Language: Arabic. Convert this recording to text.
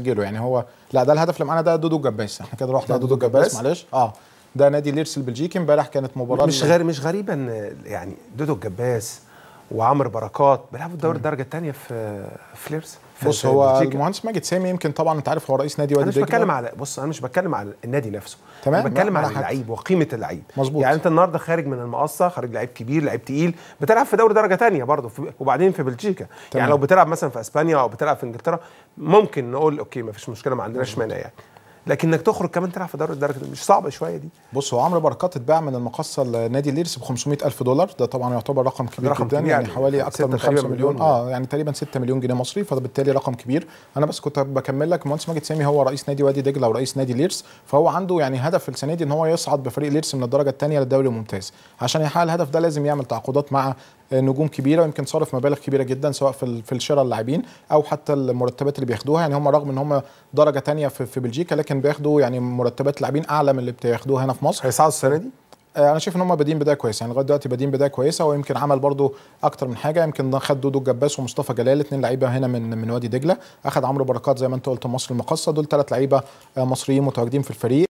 جيله يعني هو لا ده الهدف لما انا ده دودو جباس احنا كده رحنا دودو جباس معلش اه ده نادي ليرس البلجيكي امبارح كانت مباراه مش غير مش غريبه ان يعني دودو الجباس وعمر بركات بيلعبوا الدوري الدرجه الثانيه في فليرز بص هو المهندس ماجد سامي يمكن طبعا انت عارف هو رئيس نادي وادي دجله انا مش بتكلم على بص انا مش بتكلم على النادي نفسه تمام أنا بتكلم على اللعيب وقيمه اللعيب مظبوط يعني انت النهارده خارج من المقصه خارج لعيب كبير لعيب تقيل بتلعب في دوري درجه ثانيه برضه وبعدين في بلجيكا يعني تمام. يعني لو بتلعب مثلا في اسبانيا او بتلعب في انجلترا ممكن نقول اوكي ما فيش مشكله ما عندناش مانع يعني لكنك تخرج كمان تلعب في دوري الدرجه مش صعبه شويه دي بص هو عمرو بركات اتباع من المقصه لنادي الليرس ب 500 الف دولار ده طبعا يعتبر رقم كبير رقم جدا يعني, يعني حوالي اكثر من 5 مليون اه يعني تقريبا 6 مليون جنيه مصري فبالتالي رقم كبير انا بس كنت بكمل لك مهندس ماجد سامي هو رئيس نادي وادي دجله ورئيس نادي ليرس فهو عنده يعني هدف السنه دي ان هو يصعد بفريق ليرس من الدرجه الثانيه للدوري الممتاز عشان يحقق الهدف ده لازم يعمل تعاقدات مع نجوم كبيره ويمكن صرف مبالغ كبيره جدا سواء في في شراء اللاعبين او حتى المرتبات اللي بياخدوها يعني هم رغم ان هم درجه ثانيه في, في بلجيكا لكن بياخدوا يعني مرتبات لاعبين اعلى من اللي بياخدوها هنا في مصر هيساعدوا السنه دي؟ آه، انا شايف ان هم بادين بدايه كويسه يعني لغايه دلوقتي بادين بدايه كويسه ويمكن عمل برضو اكتر من حاجه يمكن خد دودو الجباس ومصطفى جلال اثنين لعيبه هنا من من وادي دجله اخد عمرو بركات زي ما انت قلت مصر المقصه دول ثلاث لعيبه آه، مصريين متواجدين في الفريق